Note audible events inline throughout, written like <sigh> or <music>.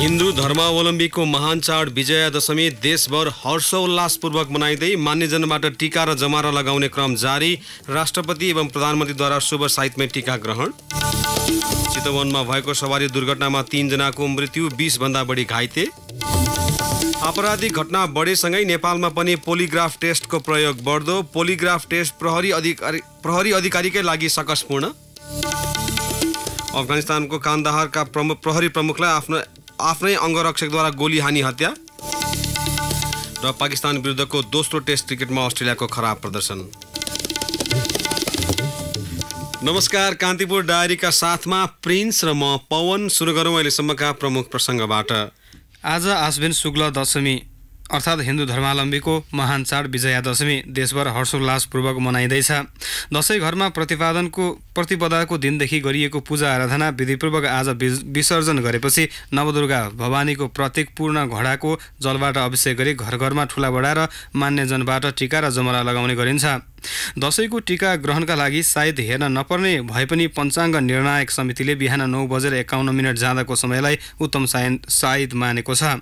हिन्दू धर्मावलम्बीको महान चाड विजया दशमी देशभर हर्षोल्लासपूर्वक मनाइँदै मान्यजनबाट टिका र जमारा लगाउने क्रम जारी राष्ट्रपति एवं प्रधानमन्त्रीद्वारा शुभ साहित्यमै टिका ग्रहण चितवनमा भएको सवारी दुर्घटनामा तिनजनाको मृत्यु भन्दा बढी घाइते आपराधिक घटना बढेसँगै नेपालमा पनि पोलिग्राफ टेस्टको प्रयोग बढ्दो पोलिग्राफ टेस्ट प्रहरी अधिकारी प्रहरी अधिकारीकै लागि सकसपूर्ण अफगानिस्तानको कान्दाहारका प्रमुख प्रहरी प्रमुखलाई आफ्नो आफ्नै अङ्गरक्षकद्वारा गोली हानी हत्या र पाकिस्तान विरुद्धको दोस्रो टेस्ट क्रिकेटमा अस्ट्रेलियाको खराब प्रदर्शन नमस्कार कान्तिपुर डायरीका साथमा प्रिन्स र म पवन सुरु गरौँ अहिलेसम्मका प्रमुख प्रसङ्गबाट आज आश्विन शुक्ल दशमी अर्थात् हिन्दू धर्मावलम्बीको महान चाड विजयादशमी देशभर हर्षोल्लासपूर्वक मनाइँदैछ दसैँ घरमा प्रतिपादनको प्रतिपदाको दिनदेखि गरिएको पूजा आराधना विधिपूर्वक आज विसर्जन गरेपछि नवदुर्गा भवानीको पूर्ण घडाको जलबाट अभिषेक गरी घर घरमा बडा र मान्यजनबाट टिका र जमरा लगाउने गरिन्छ दसैँको टिका ग्रहणका लागि सायद हेर्न नपर्ने भए पनि पञ्चाङ्ग निर्णायक समितिले बिहान नौ बजेर एकाउन्न मिनट जाँदाको समयलाई उत्तम सायन सायद मानेको छ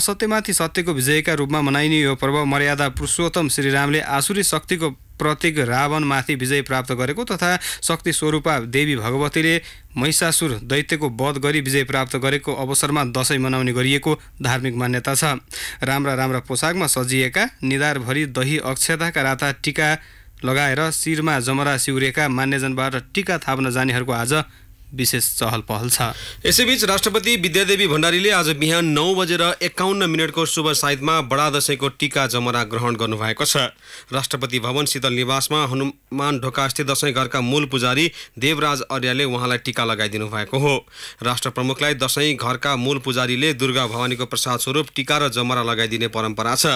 असत्यमाथि सत्यको विजयका रूपमा मनाइने यो पर्व मर्यादा पुरुषोत्तम श्रीरामले आसुरी शक्तिको प्रतीक रावणमाथि विजय प्राप्त गरेको तथा शक्ति स्वरूपा देवी भगवतीले महिषासुर दैत्यको वध गरी विजय प्राप्त गरेको अवसरमा दसैँ मनाउने गरिएको धार्मिक मान्यता छ राम्रा राम्रा पोसाकमा सजिएका निधारभरि दही अक्षताका राता टिका लगाएर शिरमा जमरा सिउरेका मान्यजनबाट टिका थाप्न जानेहरूको आज विशेष चहल पहल छ यसैबीच राष्ट्रपति विद्यादेवी भण्डारीले आज बिहान नौ बजेर एकाउन्न मिनटको शुभ साइदमा बडा दशैँको टिका जमरा ग्रहण गर्नुभएको छ राष्ट्रपति भवन शीतल निवासमा हनुमान ढोकास्थित दशैं घरका मूल पुजारी देवराज आर्यले उहाँलाई टिका लगाइदिनु भएको हो राष्ट्र प्रमुखलाई दशैं घरका मूल पुजारीले दुर्गा भवानीको प्रसाद स्वरूप टिका र जमरा लगाइदिने परम्परा छ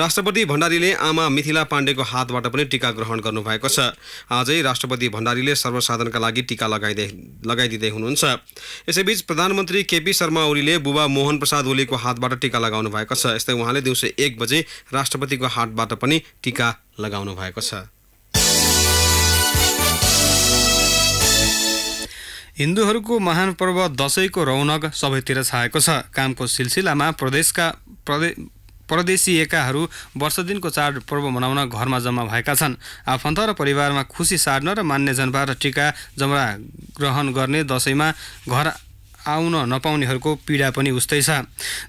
राष्ट्रपति भण्डारीले आमा मिथिला पाण्डेको हातबाट पनि टिका ग्रहण गर्नुभएको छ आजै राष्ट्रपति भण्डारीले सर्वसाधारणका लागि टिका लगाइदिए लगाइदिँदै हुनुहुन्छ यसैबीच प्रधानमन्त्री केपी शर्मा ओलीले बुबा मोहन प्रसाद ओलीको हातबाट टिका लगाउनु भएको छ यस्तै उहाँले दिउँसो एक बजे राष्ट्रपतिको हातबाट पनि टिका लगाउनु भएको छ हिन्दूहरूको महान पर्व दसैँको रौनक सबैतिर छाएको छ कामको सिलसिलामा प्रदेशका एकाहरू वर्षदिनको चाडपर्व मनाउन घरमा जम्मा भएका छन् आफन्त र परिवारमा खुसी सार्न र मान्य जनवा र टिका जमरा ग्रहण गर्ने दसैँमा घर आउन नपाउनेहरूको पीडा पनि उस्तै छ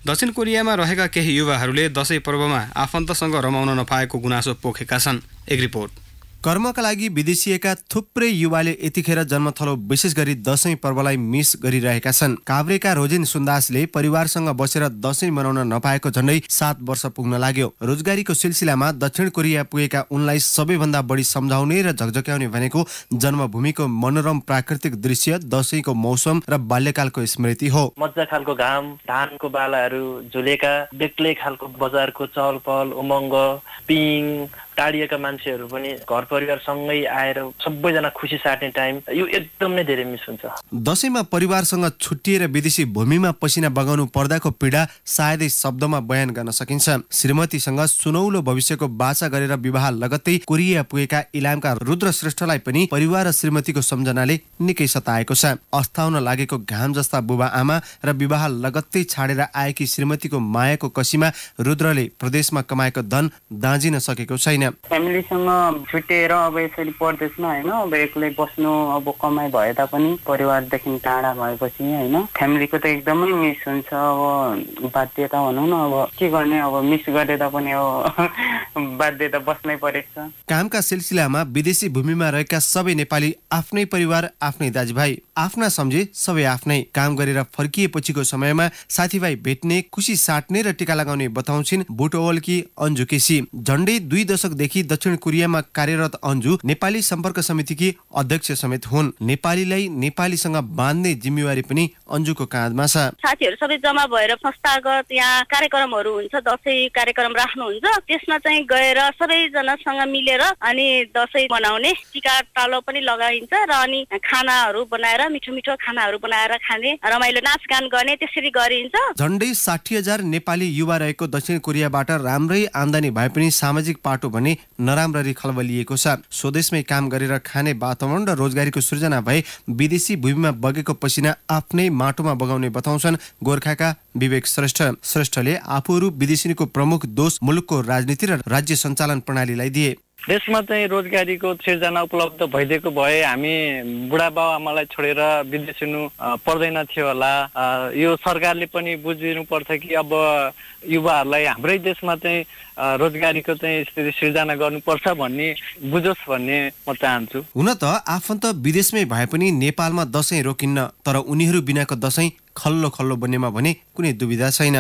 दक्षिण कोरियामा रहेका केही युवाहरूले दसैँ पर्वमा आफन्तसँग रमाउन नपाएको गुनासो पोखेका छन् एक रिपोर्ट कर्मका लागि विदेशिएका थुप्रै युवाले यतिखेर जन्मथलो विशेष गरी दसैँ पर्वलाई मिस गरिरहेका छन् काभ्रेका रोजिन सुन्दासले परिवारसँग बसेर दसैँ मनाउन नपाएको झन्डै सात वर्ष पुग्न लाग्यो रोजगारीको सिलसिलामा दक्षिण कोरिया पुगेका उनलाई सबैभन्दा बढी सम्झाउने र झकझक्याउने भनेको जन्मभूमिको मनोरम प्राकृतिक दृश्य दसैँको मौसम र बाल्यकालको स्मृति हो मजा खालको घाम धानको बालाहरू झुलेका बेग्लै खालको बजारको चहल पहल उमङ्ग पिङ टाढिएका मान्छेहरू पनि घर परिवारसँगै आएर सबैजना खुसी साट्ने टाइम यो एकदम नै धेरै मिस हुन्छ दसैँमा परिवारसँग छुट्टिएर विदेशी भूमिमा पसिना बगाउनु पर्दाको पीडा सायदै शब्दमा बयान गर्न सकिन्छ श्रीमतीसँग सुनौलो भविष्यको बाचा गरेर विवाह लगत्तै कोरिया पुगेका इलामका रुद्र श्रेष्ठलाई पनि परिवार र श्रीमतीको सम्झनाले निकै सताएको छ अस्ताउन लागेको घाम जस्ता बुबा आमा र विवाह लगत्तै छाडेर आएकी श्रीमतीको मायाको कसीमा रुद्रले प्रदेशमा कमाएको धन दाँजिन सकेको छैन छैन फ्यामिलीसँग छुटेर अब यसरी परदेशमा होइन अब एक्लै बस्नु अब कमाइ भए तापनि परिवारदेखि टाढा भएपछि होइन फ्यामिलीको त एकदमै मिस हुन्छ अब बाध्यता भनौँ न अब के गर्ने अब मिस गरे तापनि अब <laughs> बाध्यता बस्नै परेको छ कामका सिलसिलामा विदेशी भूमिमा रहेका सबै नेपाली आफ्नै परिवार आफ्नै दाजुभाइ आफ्ना सम्झे सबै आफ्नै काम गरेर फर्किएपछिको समयमा साथीभाइ भेट्ने खुसी साट्ने र टिका लगाउने बताउँछिन् बुटओलकी अन्जु केसी झन्डै दुई दशक दशकदेखि दक्षिण कोरियामा कार्यरत अन्जु नेपाली सम्पर्क समितिकी अध्यक्ष समेत हुन् नेपालीलाई नेपालीसँग बाँध्ने जिम्मेवारी पनि अन्जुको काँधमा छ साथीहरू सबै जम्मा भएर संस्थागत यहाँ कार्यक्रमहरू हुन्छ दसैँ कार्यक्रम राख्नुहुन्छ त्यसमा चाहिँ गएर सबैजनासँग मिलेर अनि दसैँ बनाउने टिका टालो पनि लगाइन्छ र अनि खानाहरू बनाएर मिठो मिठो खानाहरू बनाएर खाने रमाइलो नाचगान गर्ने त्यसरी गरिन्छ झन्डै साठी हजार नेपाली युवा रहेको दक्षिण कोरियाबाट राम्रै आमदानी भए पनि सामाजिक पाटो भने भने नराम्ररी खलबलिएको छ स्वदेशमै काम गरेर खाने वातावरण र रोजगारीको सृजना भए विदेशी भूमिमा बगेको पसिना आफ्नै माटोमा बगाउने बताउँछन् गोर्खाका विवेक श्रेष्ठ श्रेष्ठले आफूहरू विदेशीको प्रमुख दोष मुलुकको राजनीति र राज्य सञ्चालन प्रणालीलाई दिए देशमा चाहिँ रोजगारीको सिर्जना उपलब्ध भइदिएको भए हामी बुढाबाबुआमालाई छोडेर विदेशिनु पर्दैन थियो होला यो सरकारले पनि बुझिनु पर्थ्यो कि अब युवाहरूलाई हाम्रै देशमा चाहिँ रोजगारीको चाहिँ स्थिति सिर्जना गर्नुपर्छ भन्ने बुझोस् भन्ने म चाहन्छु हुन त आफन्त विदेशमै भए पनि नेपालमा दसैँ रोकिन्न तर उनीहरू बिनाको दसैँ खल्लो खल्लो बन्नेमा भने कुनै दुविधा छैन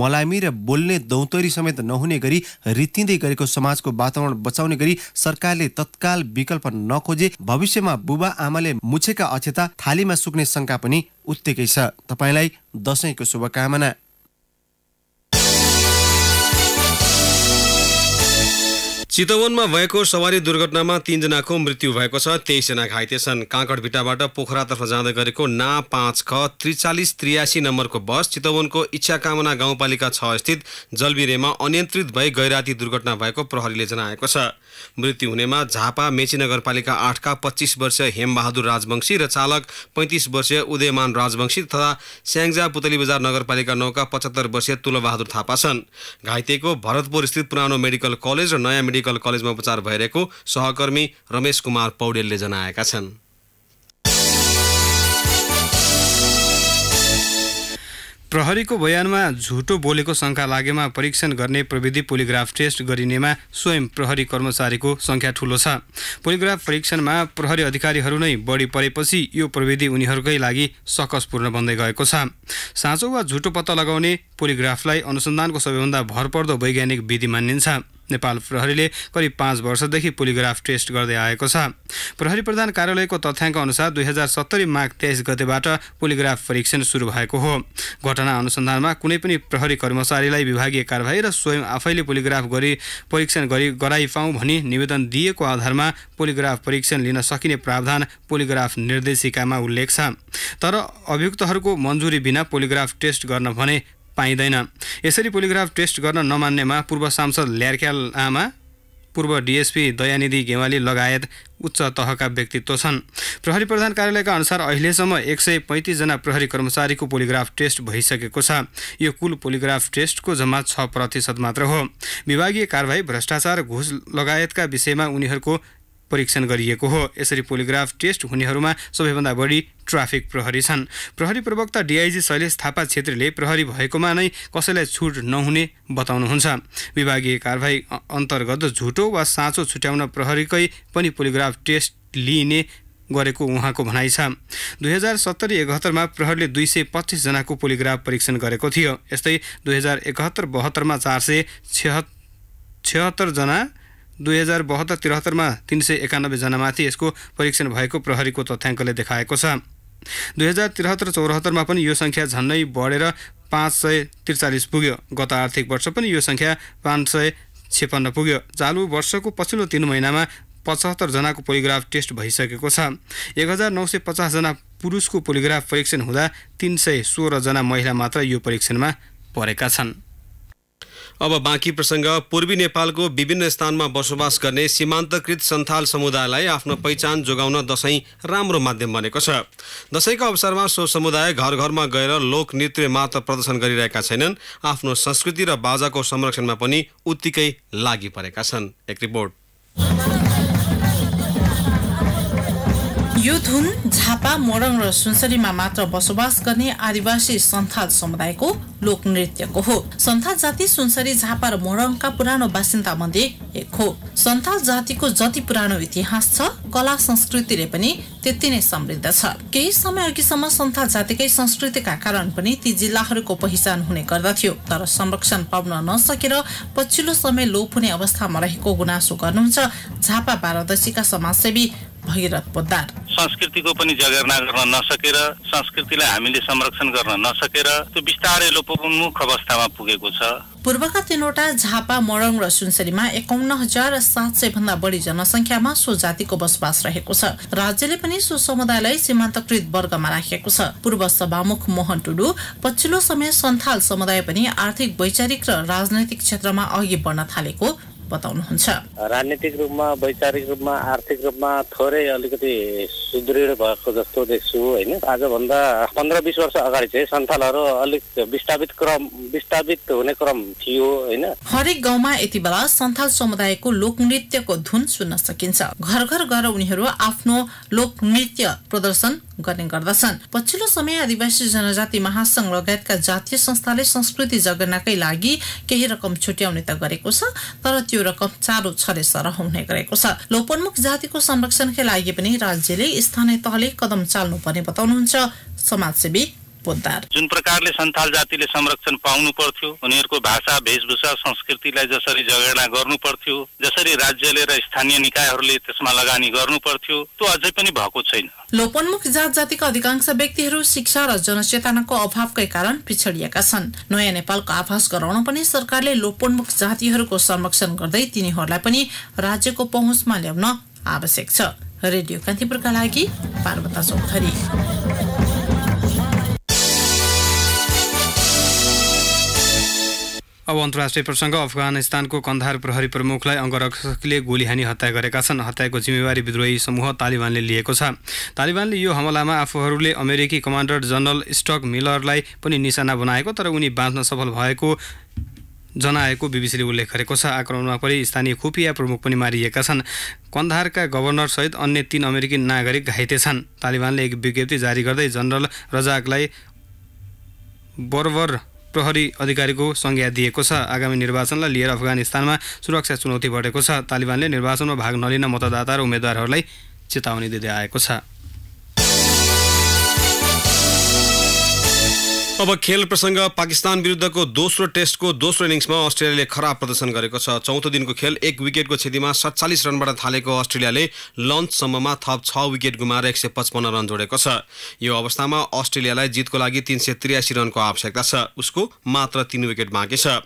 मलामी र बोल्ने दौतरी समेत नहुने गरी रितिँदै गरेको समाजको वातावरण बचाउने गरी सरकारले तत्काल विकल्प नखोजे भविष्यमा बुबा आमाले मुछेका अक्षता थालीमा सुक्ने शङ्का पनि उत्तिकै छ तपाईँलाई दसैँको शुभकामना चितवनमा भएको सवारी दुर्घटनामा तीनजनाको मृत्यु भएको छ तेइसजना घाइते छन् काँकडभिटाबाट पोखरातर्फ जाँदै गरेको ना पाँच ख त्रिचालिस त्रियासी नम्बरको बस चितवनको इच्छा कामना गाउँपालिका छ स्थित जलबिरेमा अनियन्त्रित भई गैराती दुर्घटना भएको प्रहरीले जनाएको छ मृत्यु हुनेमा झापा मेची नगरपालिका आठका पच्चिस वर्षीय हेमबहादुर राजवंशी र चालक पैँतिस वर्षीय उदयमान राजवंशी तथा स्याङ्जा पुतली बजार नगरपालिका नौका पचहत्तर वर्षीय तुलबहादुर थापा छन् घाइतेको भरतपुर स्थित पुरानो मेडिकल कलेज र नयाँ मेडिकल मेडिकल कलेजमा उपचार भइरहेको सहकर्मी रमेश कुमार पौडेलले जनाएका छन् प्रहरीको बयानमा झुटो बोलेको शङ्का लागेमा परीक्षण गर्ने प्रविधि पोलिग्राफ टेस्ट गरिनेमा स्वयं प्रहरी कर्मचारीको सङ्ख्या ठुलो छ पोलिग्राफ परीक्षणमा प्रहरी अधिकारीहरू नै बढी परेपछि यो प्रविधि उनीहरूकै लागि सकसपूर्ण बन्दै गएको छ साँचो वा झुटो पत्ता लगाउने पोलिग्राफलाई अनुसन्धानको सबैभन्दा भरपर्दो वैज्ञानिक विधि मानिन्छ नेपाल प्रहरीले करिब पाँच वर्षदेखि पोलिग्राफ टेस्ट गर्दै आएको छ प्रहरी प्रधान कार्यालयको तथ्याङ्क अनुसार दुई हजार सत्तरी माघ तेइस गतेबाट पोलिग्राफ परीक्षण सुरु भएको हो घटना अनुसन्धानमा कुनै पनि प्रहरी कर्मचारीलाई विभागीय कारवाही र स्वयं आफैले पोलिग्राफ गरी परीक्षण गरी गराइपाउँ भनी निवेदन दिएको आधारमा पोलिग्राफ परीक्षण लिन सकिने प्रावधान पोलिग्राफ निर्देशिकामा उल्लेख छ तर अभियुक्तहरूको मन्जुरी बिना पोलिग्राफ टेस्ट गर्न भने पाइँदैन यसरी पोलिग्राफ टेस्ट गर्न नमान्नेमा पूर्व सांसद ल्यारक्याल आमा पूर्व डिएसपी दयानिधि गेवाली लगायत उच्च तहका व्यक्तित्व छन् प्रहरी प्रधान कार्यालयका अनुसार अहिलेसम्म एक सय पैँतिसजना प्रहरी कर्मचारीको पोलिग्राफ टेस्ट भइसकेको छ यो कुल पोलिग्राफ टेस्टको जम्मा छ प्रतिशत मात्र हो विभागीय कारवाही भ्रष्टाचार घुस लगायतका विषयमा उनीहरूको परीक्षण गरिएको हो यसरी पोलिग्राफ टेस्ट हुनेहरूमा सबैभन्दा बढी ट्राफिक प्रहरी छन् प्रहरी प्रवक्ता डिआइजी शैलेश थापा छेत्रीले प्रहरी भएकोमा नै कसैलाई छुट नहुने बताउनुहुन्छ विभागीय कारवाही अन्तर्गत झुटो वा साँचो छुट्याउन प्रहरीकै पनि पोलिग्राफ टेस्ट लिइने गरेको उहाँको भनाइ छ दुई हजार सत्तरी एकहत्तरमा प्रहरले दुई सय पच्चिसजनाको पोलिग्राफ परीक्षण गरेको थियो यस्तै दुई हजार एकहत्तर बहत्तरमा चार सय छह छिहत्तरजना दुई हजार बहत्तर त्रिहत्तरमा तिन सय एकानब्बेजनामाथि यसको परीक्षण भएको प्रहरीको तथ्याङ्कले देखाएको छ दुई हजार त्रिहत्तर चौहत्तरमा पनि यो सङ्ख्या झन्नै बढेर पाँच सय त्रिचालिस पुग्यो गत आर्थिक वर्ष पनि यो सङ्ख्या पाँच सय छेपन्न पुग्यो चालु वर्षको पछिल्लो तिन महिनामा पचहत्तरजनाको पोलिग्राफ टेस्ट भइसकेको छ एक हजार नौ सय पचासजना पुरुषको पोलिग्राफ परीक्षण हुँदा तिन सय सोह्रजना महिला मात्र यो परीक्षणमा परेका छन् अब बाँकी प्रसङ्ग पूर्वी नेपालको विभिन्न स्थानमा बसोबास गर्ने सीमान्तकृत सन्थाल समुदायलाई आफ्नो पहिचान जोगाउन दसैँ राम्रो माध्यम बनेको छ दसैँको अवसरमा सो समुदाय घर घरमा गएर लोक नृत्य मात्र प्रदर्शन गरिरहेका छैनन् आफ्नो संस्कृति र बाजाको संरक्षणमा पनि उत्तिकै लागि परेका छन् एक रिपोर्ट यो धुन झापा मोरङ र सुनसरीमा मात्र बसोबास गर्ने आदिवासी सन्थाल समुदायको लोक हो सन्थाल जाति सुनसरी झापा र मोरङका पुरानो बासिन्दा मध्ये एक हो सन्थाल जातिको जति पुरानो इतिहास छ कला संस्कृतिले पनि त्यति नै समृद्ध छ केही समय अघिसम्म सन्थाल जातिकै संस्कृतिका कारण पनि ती जिल्लाहरूको पहिचान हुने गर्दथ्यो तर संरक्षण पाउन नसकेर पछिल्लो समय लोप हुने अवस्थामा रहेको गुनासो गर्नुहुन्छ झापा पारदर्शीका समाजसेवी भगीरथ पोदार संस्कृतिको पनि जगेर्ना गर्न नसकेर संस्कृतिलाई हामीले संरक्षण गर्न नसकेर त्यो बिस्तारै लोपोन्मुख अवस्थामा पुगेको छ पूर्वका तीनवटा झापा मोरङ र सुनसरीमा एकाउन्न हजार सात सय भन्दा बढी जनसङ्ख्यामा सो जातिको बसोबास रहेको छ राज्यले पनि सो समुदायलाई सीमान्तकृत वर्गमा राखेको छ पूर्व सभामुख मोहन टुडु पछिल्लो समय सन्थाल समुदाय पनि आर्थिक वैचारिक र राजनैतिक क्षेत्रमा अघि बढ्न थालेको बताउनुहुन्छ राजनीतिक रूपमा वैचारिक रूपमा आर्थिक रूपमा थोरै अलिकति सुदृढ भएको जस्तो देख्छु होइन आजभन्दा पन्ध्र बिस वर्ष अगाडि चाहिँ सन्थालहरू अलिक विस्थापित क्रम विस्थापित हुने क्रम थियो होइन हरेक गाउँमा यति बेला सन्थाल समुदायको लोकनृत्यको धुन सुन्न सकिन्छ घर घर गएर उनीहरू आफ्नो लोकनृत्य प्रदर्शन गर्ने गर्दछन् पछिल्लो समय आदिवासी जनजाति महासंघ लगायतका जातीय संस्थाले संस्कृति जगर्नाकै लागि केही रकम छुट्याउने त गरेको छ तर त्यो रकम चारो छरे सरह हुने गरेको छ लोपोन्मुख जातिको संरक्षणकै लागि पनि राज्यले स्थानीय तहले कदम चाल्नुपर्ने बताउनुहुन्छ समाजसेवी पोद्दार जुन प्रकारले सन्थाल जातिले संरक्षण पाउनु पर्थ्यो उनीहरूको भाषा वेशभूषा संस्कृतिलाई जसरी जगेडा गर्नु पर्थ्यो जसरी राज्यले र स्थानीय निकायहरूले त्यसमा लगानी गर्नु पर्थ्यो त्यो अझै पनि भएको छैन लोपन्मुख जात जातिका अधिकांश व्यक्तिहरू शिक्षा र जनचेतनाको अभावकै कारण पिछडिएका छन् नयाँ नेपालको आभास गराउन पनि सरकारले लोपोन्मुख जातिहरूको संरक्षण गर्दै तिनीहरूलाई पनि राज्यको पहुँचमा ल्याउन आवश्यक छ रेडियो कान्तिपुरका लागि पार्वता चौधरी अब अन्तर्राष्ट्रिय प्रसङ्ग अफगानिस्तानको कन्धार प्रहरी प्रमुखलाई अङ्गरक्षकले गोलीहानी हत्या गरेका छन् हत्याको जिम्मेवारी विद्रोही समूह तालिबानले लिएको छ तालिबानले यो हमलामा आफूहरूले अमेरिकी कमान्डर जनरल स्टक मिलरलाई पनि निशाना बनाएको तर उनी बाँच्न सफल भएको जनाएको बिबिसीले उल्लेख गरेको छ आक्रमणमा पनि स्थानीय खुपिया प्रमुख पनि मारिएका छन् कन्धारका गभर्नरसहित अन्य तीन अमेरिकी नागरिक घाइते छन् तालिबानले एक विज्ञप्ति जारी गर्दै जनरल रजाकलाई बर्बर प्रहरी अधिकारीको संज्ञा दिएको छ आगामी निर्वाचनलाई लिएर अफगानिस्तानमा सुरक्षा चुनौती बढेको छ तालिबानले निर्वाचनमा भाग नलिन मतदाता र उम्मेद्वारहरूलाई चेतावनी दिँदै आएको छ अब खेल प्रसङ्ग पाकिस्तान विरुद्धको दोस्रो टेस्टको दोस्रो इनिङ्समा अस्ट्रेलियाले खराब प्रदर्शन गरेको छ चौथो दिनको खेल एक विकेटको क्षतिमा सत्तालिस रनबाट थालेको अस्ट्रेलियाले लन्चसम्ममा थप छ विकेट गुमाएर एक सय पचपन्न रन जोडेको छ यो अवस्थामा अस्ट्रेलियालाई जितको लागि तिन सय त्रियासी रनको आवश्यकता छ उसको मात्र तिन विकेट बाँकी छ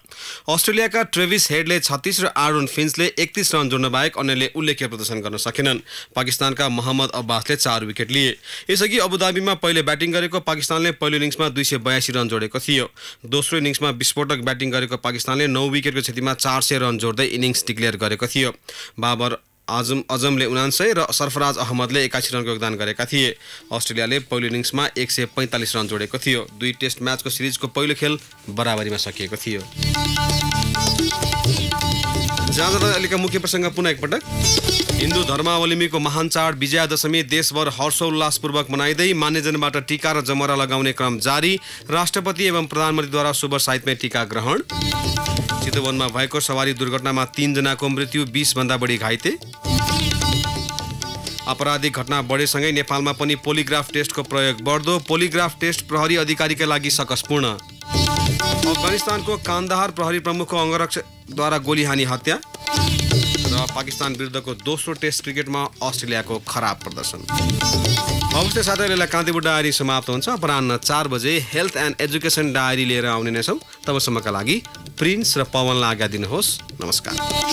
अस्ट्रेलियाका ट्रेभिस हेडले छत्तिस र आरोन फिन्सले एकतिस रन जोड्न बाहेक अन्यले उल्लेख्य प्रदर्शन गर्न सकेनन् पाकिस्तानका मोहम्मद अब्बासले चार विकेट लिए यसअघि अबुधाबीमा पहिले ब्याटिङ गरेको पाकिस्तानले पहिलो इनिङ्समा दुई सय बयासी रन जोडेको थियो दोस्रो इनिङ्समा विस्फोटक ब्याटिङ गरेको पाकिस्तानले नौ विकेटको क्षतिमा चार सय रन जोड्दै इनिङ्स डिक्लेयर गरेको थियो बाबर आजम अजमले उनान्सय र सरफराज अहमदले एक्कासी रनको योगदान गरेका थिए अस्ट्रेलियाले पहिलो इनिङ्समा एक सय पैँतालिस रन जोडेको थियो दुई टेस्ट म्याचको सिरिजको पहिलो खेल बराबरीमा सकिएको थियो जाँदा मुख्य प्रसङ्ग पुनः एकपटक हिन्दू धर्मावलम्बीको महान चाड विजयादशमी देशभर हर्षोल्लासपूर्वक मनाइँदै मान्यजनबाट टिका र जमरा लगाउने क्रम जारी राष्ट्रपति एवं प्रधानमन्त्रीद्वारा शुभ साहित्यमै टिका ग्रहण चितवनमा भएको सवारी दुर्घटनामा तिनजनाको मृत्यु बिसभन्दा बढी घाइते आपराधिक घटना बढेसँगै नेपालमा पनि पोलिग्राफ टेस्टको प्रयोग बढ्दो पोलिग्राफ टेस्ट प्रहरी अधिकारीका लागि सकसपूर्ण अफगानिस्तानको कान्दाहार प्रहरी प्रमुखको अङ्गरक्ष द्वारा हानी हत्या र पाकिस्तान विरुद्धको दोस्रो टेस्ट क्रिकेटमा अस्ट्रेलियाको खराब प्रदर्शन अवश्य साथै कान्तिपुर डायरी समाप्त हुन्छ अपरान्न चार बजे हेल्थ एन्ड एजुकेसन डायरी लिएर आउने नै छौँ तबसम्मका लागि प्रिन्स र पवनलाई आज्ञा दिनुहोस् नमस्कार